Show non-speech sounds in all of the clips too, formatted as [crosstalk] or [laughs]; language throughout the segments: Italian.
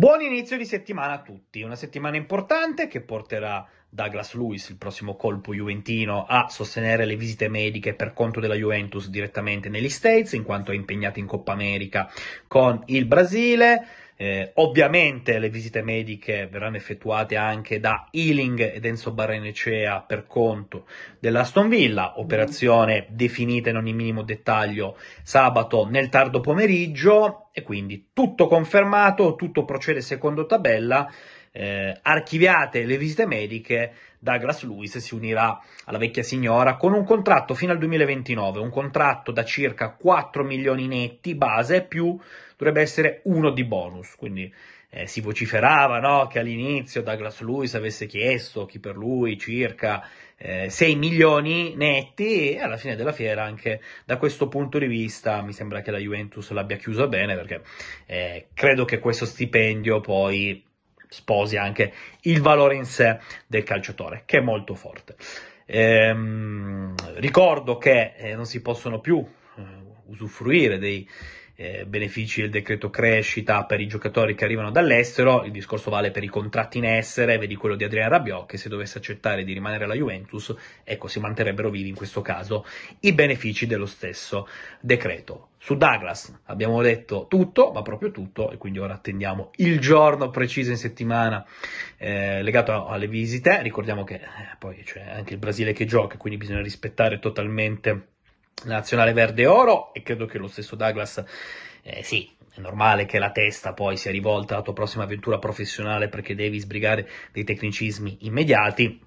Buon inizio di settimana a tutti, una settimana importante che porterà Douglas Lewis, il prossimo colpo juventino, a sostenere le visite mediche per conto della Juventus direttamente negli States, in quanto è impegnato in Coppa America con il Brasile. Eh, ovviamente le visite mediche verranno effettuate anche da Ealing ed Enzo Barrenecea per conto dell'Aston Villa, operazione definita in ogni minimo dettaglio sabato nel tardo pomeriggio e quindi tutto confermato, tutto procede secondo tabella eh, archiviate le visite mediche, Douglas Lewis si unirà alla vecchia signora con un contratto fino al 2029, un contratto da circa 4 milioni netti base più dovrebbe essere uno di bonus, quindi eh, si vociferava no? che all'inizio Douglas Lewis avesse chiesto chi per lui circa eh, 6 milioni netti e alla fine della fiera anche da questo punto di vista mi sembra che la Juventus l'abbia chiusa bene perché eh, credo che questo stipendio poi sposi anche il valore in sé del calciatore, che è molto forte. Ehm, ricordo che eh, non si possono più eh, usufruire dei eh, benefici del decreto crescita per i giocatori che arrivano dall'estero, il discorso vale per i contratti in essere, vedi quello di Adriano Rabiot che se dovesse accettare di rimanere alla Juventus, ecco, si manterrebbero vivi in questo caso i benefici dello stesso decreto. Su Douglas abbiamo detto tutto, ma proprio tutto, e quindi ora attendiamo il giorno preciso in settimana eh, legato a, alle visite. Ricordiamo che eh, poi c'è anche il Brasile che gioca, quindi bisogna rispettare totalmente nazionale verde oro e credo che lo stesso Douglas, eh, sì, è normale che la testa poi sia rivolta alla tua prossima avventura professionale perché devi sbrigare dei tecnicismi immediati,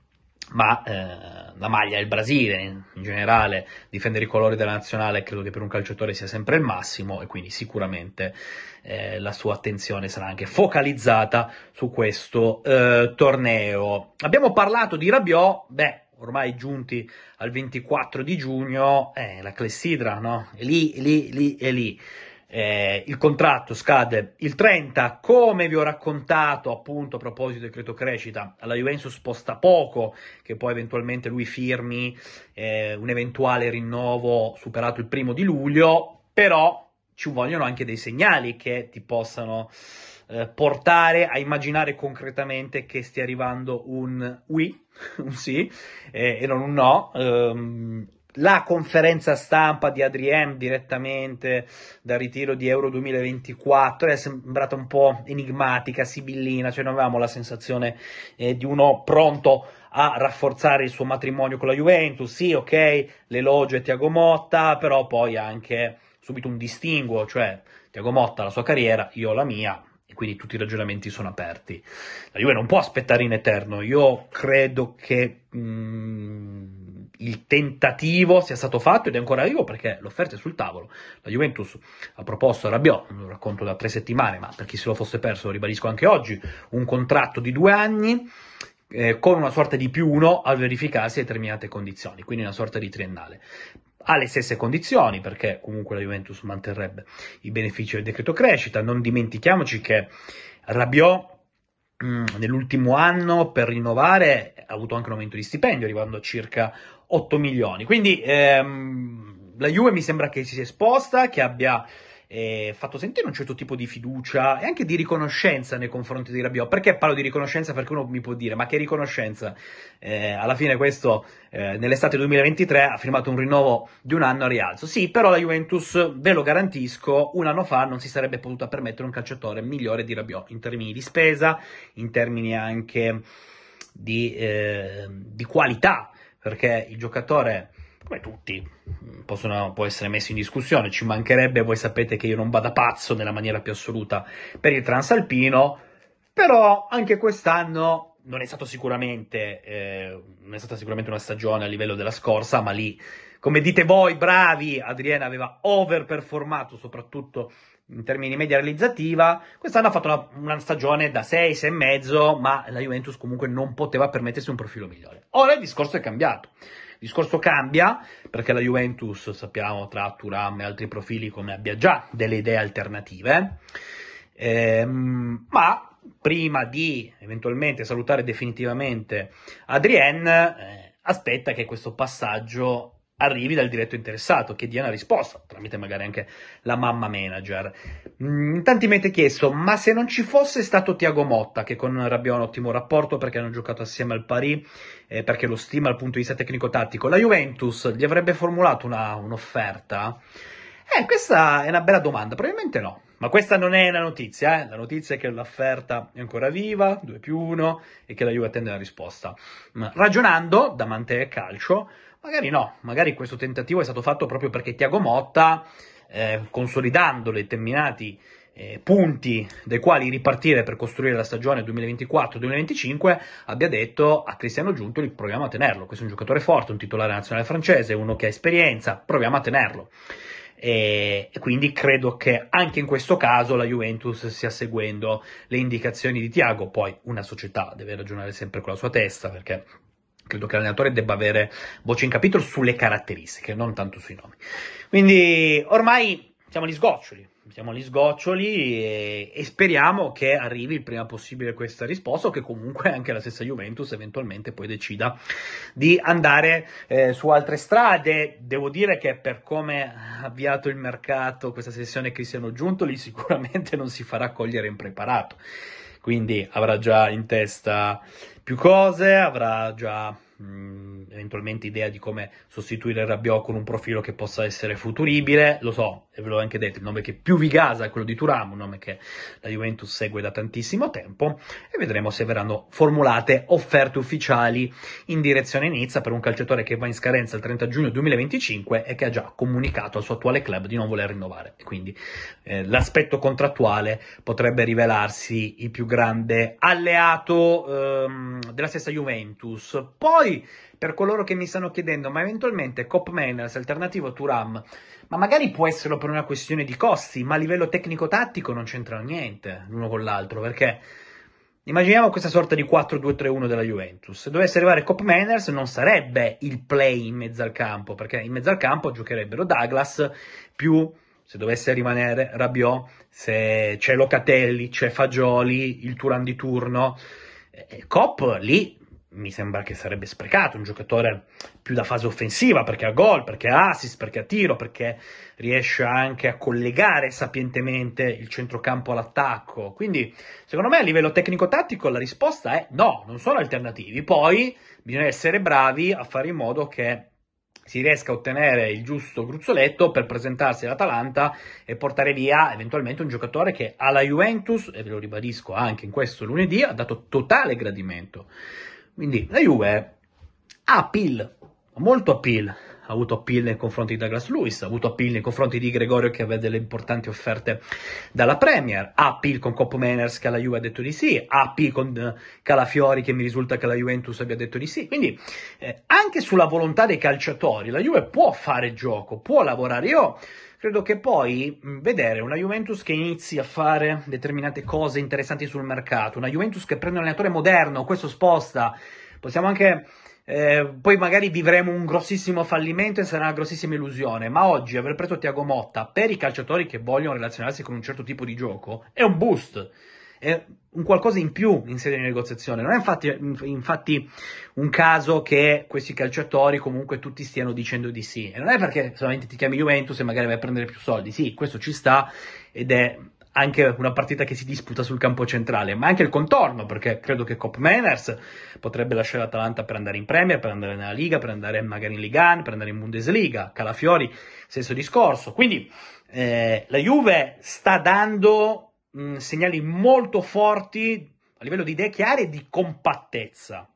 ma eh, la maglia del Brasile in generale, difendere i colori della nazionale credo che per un calciatore sia sempre il massimo e quindi sicuramente eh, la sua attenzione sarà anche focalizzata su questo eh, torneo. Abbiamo parlato di Rabiot, beh, ormai giunti al 24 di giugno, eh, la clessidra, no? È lì, è lì, è lì, è lì. Eh, il contratto scade il 30, come vi ho raccontato appunto a proposito del decreto crescita, alla Juventus sposta poco che poi eventualmente lui firmi eh, un eventuale rinnovo superato il primo di luglio, però ci vogliono anche dei segnali che ti possano eh, portare a immaginare concretamente che stia arrivando un oui, [laughs] un sì eh, e non un no. Ehm, la conferenza stampa di Adrien direttamente dal ritiro di Euro 2024 è sembrata un po' enigmatica, sibillina, cioè non avevamo la sensazione eh, di uno pronto a rafforzare il suo matrimonio con la Juventus. Sì, ok, l'elogio è Tiago Motta, però poi anche subito un distinguo, cioè Tiago Motta la sua carriera, io la mia, e quindi tutti i ragionamenti sono aperti. La Juve non può aspettare in eterno, io credo che mh, mm, il tentativo sia stato fatto ed è ancora vivo perché l'offerta è sul tavolo. La Juventus ha proposto a Rabiot, lo racconto da tre settimane, ma per chi se lo fosse perso lo ribadisco anche oggi, un contratto di due anni eh, con una sorta di più uno al verificarsi determinate condizioni, quindi una sorta di triennale ha le stesse condizioni, perché comunque la Juventus manterrebbe i benefici del decreto crescita. Non dimentichiamoci che Rabiot mh, mm, nell'ultimo anno per rinnovare ha avuto anche un aumento di stipendio, arrivando a circa 8 milioni. Quindi ehm, la Juve mi sembra che si sia esposta, che abbia eh, fatto sentire un certo tipo di fiducia e anche di riconoscenza nei confronti di Rabiot. Perché parlo di riconoscenza? Perché uno mi può dire, ma che riconoscenza? Eh, alla fine questo, eh, nell'estate 2023, ha firmato un rinnovo di un anno a rialzo. Sì, però la Juventus, ve lo garantisco, un anno fa non si sarebbe potuta permettere un calciatore migliore di Rabiot in termini di spesa, in termini anche di, eh, di qualità, perché il giocatore come tutti, possono, può essere messo in discussione, ci mancherebbe, voi sapete che io non vado pazzo nella maniera più assoluta per il Transalpino, però anche quest'anno non è, eh, non è stata sicuramente una stagione a livello della scorsa, ma lì, come dite voi, bravi, Adriana aveva overperformato soprattutto in termini media realizzativa, quest'anno ha fatto una, una stagione da 6, 6 e mezzo, ma la Juventus comunque non poteva permettersi un profilo migliore. Ora il discorso è cambiato. Il discorso cambia perché la Juventus, sappiamo, tra Turam e altri profili come abbia già delle idee alternative, ehm, ma prima di eventualmente salutare definitivamente Adrien, eh, aspetta che questo passaggio arrivi dal diretto interessato, che dia una risposta, tramite magari anche la mamma manager. In mm, tanti mi avete chiesto, ma se non ci fosse stato Tiago Motta, che con Rabiot ha un ottimo rapporto perché hanno giocato assieme al Paris, eh, perché lo stima dal punto di vista tecnico-tattico, la Juventus gli avrebbe formulato una, un'offerta? Eh, questa è una bella domanda, probabilmente no. Ma questa non è la notizia, eh? la notizia è che l'offerta è ancora viva, 2 più 1, e che la Juve attende la risposta. Mm, ragionando da Mantè e Calcio, Magari no, magari questo tentativo è stato fatto proprio perché Tiago Motta, eh, consolidando determinati eh, punti dai quali ripartire per costruire la stagione 2024-2025, abbia detto a Cristiano Giuntoli proviamo a tenerlo, questo è un giocatore forte, un titolare nazionale francese, uno che ha esperienza, proviamo a tenerlo. E, e quindi credo che anche in questo caso la Juventus stia seguendo le indicazioni di Tiago, poi una società deve ragionare sempre con la sua testa perché Credo che l'allenatore debba avere voce in capitolo sulle caratteristiche, non tanto sui nomi. Quindi ormai siamo agli sgoccioli, siamo agli sgoccioli e, e, speriamo che arrivi il prima possibile questa risposta o che comunque anche la stessa Juventus eventualmente poi decida di andare eh, su altre strade. Devo dire che per come ha avviato il mercato questa sessione Cristiano Giuntoli sicuramente non si farà cogliere impreparato quindi avrà già in testa più cose, avrà già Mm, eventualmente idea di come sostituire il Rabiot con un profilo che possa essere futuribile, lo so, e ve l'ho anche detto, il nome che più vi gasa è quello di Turam, un nome che la Juventus segue da tantissimo tempo, e vedremo se verranno formulate offerte ufficiali in direzione Nizza per un calciatore che va in scadenza il 30 giugno 2025 e che ha già comunicato al suo attuale club di non voler rinnovare. Quindi eh, l'aspetto contrattuale potrebbe rivelarsi il più grande alleato ehm, della stessa Juventus. Poi poi per coloro che mi stanno chiedendo, ma eventualmente Cop Manners, alternativo Turam, ma magari può esserlo per una questione di costi, ma a livello tecnico-tattico non c'entrano niente l'uno con l'altro, perché immaginiamo questa sorta di 4-2-3-1 della Juventus. Se dovesse arrivare Cop Manners non sarebbe il play in mezzo al campo, perché in mezzo al campo giocherebbero Douglas più se dovesse rimanere Rabiot, se c'è Locatelli, c'è Fagioli, il Turan di turno, eh, Cop lì mi sembra che sarebbe sprecato, un giocatore più da fase offensiva perché ha gol, perché ha assist, perché ha tiro, perché riesce anche a collegare sapientemente il centrocampo all'attacco. Quindi, secondo me, a livello tecnico-tattico la risposta è no, non sono alternativi. Poi bisogna essere bravi a fare in modo che si riesca a ottenere il giusto gruzzoletto per presentarsi all'Atalanta e portare via eventualmente un giocatore che alla Juventus, e ve lo ribadisco anche in questo lunedì, ha dato totale gradimento. Quindi la Juve ha appeal, molto appeal, ha avuto appeal nei confronti di Douglas Lewis, ha avuto appeal nei confronti di Gregorio che aveva delle importanti offerte dalla Premier, ha appeal con Cop Manners che alla Juve ha detto di sì, ha appeal con eh, Calafiori che mi risulta che la Juventus abbia detto di sì. Quindi eh, anche sulla volontà dei calciatori la Juve può fare gioco, può lavorare. Io credo che poi vedere una Juventus che inizi a fare determinate cose interessanti sul mercato, una Juventus che prende un allenatore moderno, questo sposta, possiamo anche eh, poi magari vivremo un grossissimo fallimento e sarà una grossissima illusione, ma oggi aver preso Tiago Motta per i calciatori che vogliono relazionarsi con un certo tipo di gioco è un boost è un qualcosa in più in sede di negoziazione. Non è infatti, infatti, un caso che questi calciatori comunque tutti stiano dicendo di sì. E non è perché solamente ti chiami Juventus e magari vai a prendere più soldi. Sì, questo ci sta ed è anche una partita che si disputa sul campo centrale, ma anche il contorno, perché credo che Cop Manners potrebbe lasciare l'Atalanta per andare in Premier, per andare nella Liga, per andare magari in Ligan, per andare in Bundesliga, Calafiori, stesso discorso. Quindi eh, la Juve sta dando mh, mm, segnali molto forti a livello di idee chiare e di compattezza.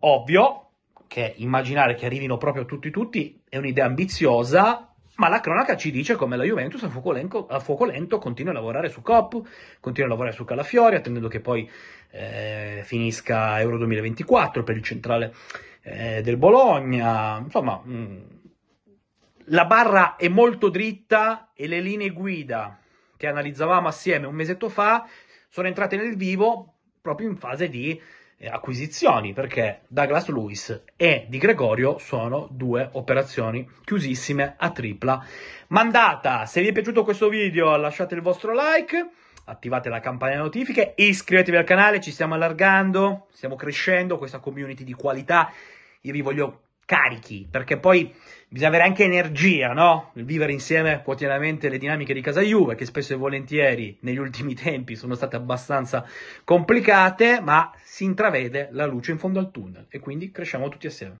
Ovvio che immaginare che arrivino proprio tutti tutti è un'idea ambiziosa, ma la cronaca ci dice come la Juventus a fuoco, lento, a fuoco lento continua a lavorare su Cop, continua a lavorare su Calafiori, attendendo che poi eh, finisca Euro 2024 per il centrale eh, del Bologna, insomma... Mh, mm, la barra è molto dritta e le linee guida che analizzavamo assieme un mesetto fa sono entrate nel vivo proprio in fase di eh, acquisizioni, perché Douglas Lewis e Di Gregorio sono due operazioni chiusissime a tripla mandata. Se vi è piaciuto questo video lasciate il vostro like, attivate la campanella notifiche, iscrivetevi al canale, ci stiamo allargando, stiamo crescendo questa community di qualità. Io vi voglio carichi, perché poi bisogna avere anche energia, no? Il vivere insieme quotidianamente le dinamiche di casa Juve, che spesso e volentieri negli ultimi [laughs] tempi sono state abbastanza complicate, ma si intravede la luce in fondo al tunnel e quindi cresciamo tutti assieme.